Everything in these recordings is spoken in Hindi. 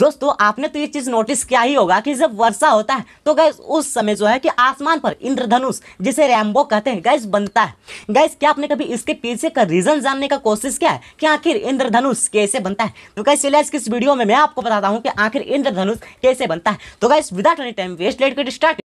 दोस्तों आपने तो ये चीज़ नोटिस किया ही होगा कि जब वर्षा होता है तो गैस उस समय जो है कि आसमान पर इंद्रधनुष जिसे रैम्बो कहते हैं गैस बनता है गैस क्या आपने कभी इसके पीछे का रीज़न जानने का कोशिश किया है कि आखिर इंद्रधनुष कैसे बनता है तो गैस चलिए इस वीडियो में मैं आपको बताता हूँ कि आखिर इंद्रधनुष कैसे बनता है तो guys without any time waste let get start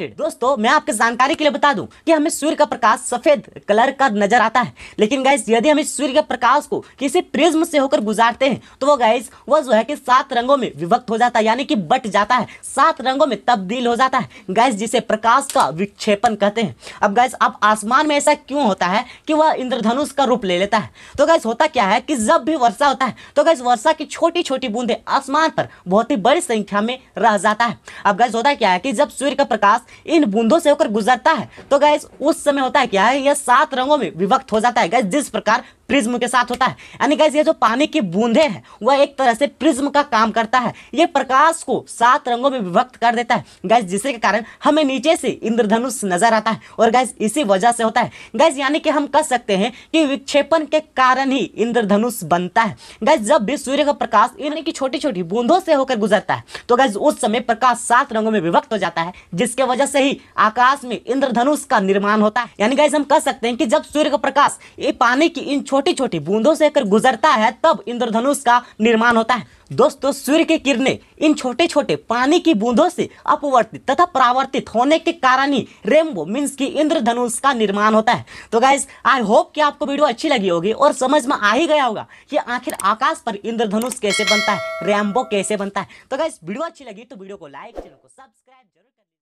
reflected दोस्तों मैं आपके जानकारी के लिए बता दूं कि हमें सूर्य का प्रकाश सफेद कलर का नजर आता है लेकिन गाइज यदि हम इस सूर्य के प्रकाश को किसी प्रिज्म से होकर गुजारते हैं तो वो गाइज वो जो है कि सात रंगों में विभक्त हो जाता है यानी कि बट जाता है सात रंगों में तब्दील हो जाता है गाइज जिसे प्रकाश का विक्षेपण कहते हैं अब गाइज अब आसमान में ऐसा क्यों होता है कि वह इंद्रधनुष का रूप ले लेता है तो गाइस होता क्या है कि जब भी वर्षा होता है तो गाइस वर्षा की छोटी छोटी बूंदे आसमान पर बहुत ही बड़ी संख्या में रह जाता है अब गाइस होता क्या है कि जब सूर्य का प्रकाश इन बूंदों से होकर गुजरता है तो गैस उस समय होता है क्या है यह सात रंगों में विभक्त हो जाता है गैस जिस प्रकार प्रिज्म के साथ होता है यानी कैसे ये जो पानी की बूंदे हैं वह एक तरह से प्रिज्म का काम करता है ये प्रकाश को सात रंगों में विभक्त कर देता है गैस जिसके कारण हमें नीचे से इंद्रधनुष नजर आता है और गैस इसी वजह से होता है गैस यानी कि हम कह सकते हैं कि विक्षेपण के कारण ही इंद्रधनुष बनता है गैस जब भी सूर्य का प्रकाश यानी कि छोटी छोटी बूंदों से होकर गुजरता है तो गैस उस समय प्रकाश सात रंगों में विभक्त हो जाता है जिसके वजह से ही आकाश में इंद्रधनुष का निर्माण होता है यानी गैस हम कह सकते हैं कि जब सूर्य का प्रकाश ये पानी की इन छोटी छोटी छोटी बूंदों से अगर गुजरता है तब इंद्रधनुष का निर्माण होता है दोस्तों सूर्य की किरणें इन छोटे छोटे पानी की बूंदों से अपवर्तित तथा परावर्तित होने के कारण ही रेमबो मीन्स की इंद्रधनुष का निर्माण होता है तो गाइज आई होप कि आपको वीडियो अच्छी लगी होगी और समझ में आ ही गया होगा कि आखिर आकाश पर इंद्रधनुष कैसे बनता है रेमबो कैसे बनता है तो गाइज वीडियो अच्छी लगी तो वीडियो को लाइक चैनल को सब्सक्राइब जरूर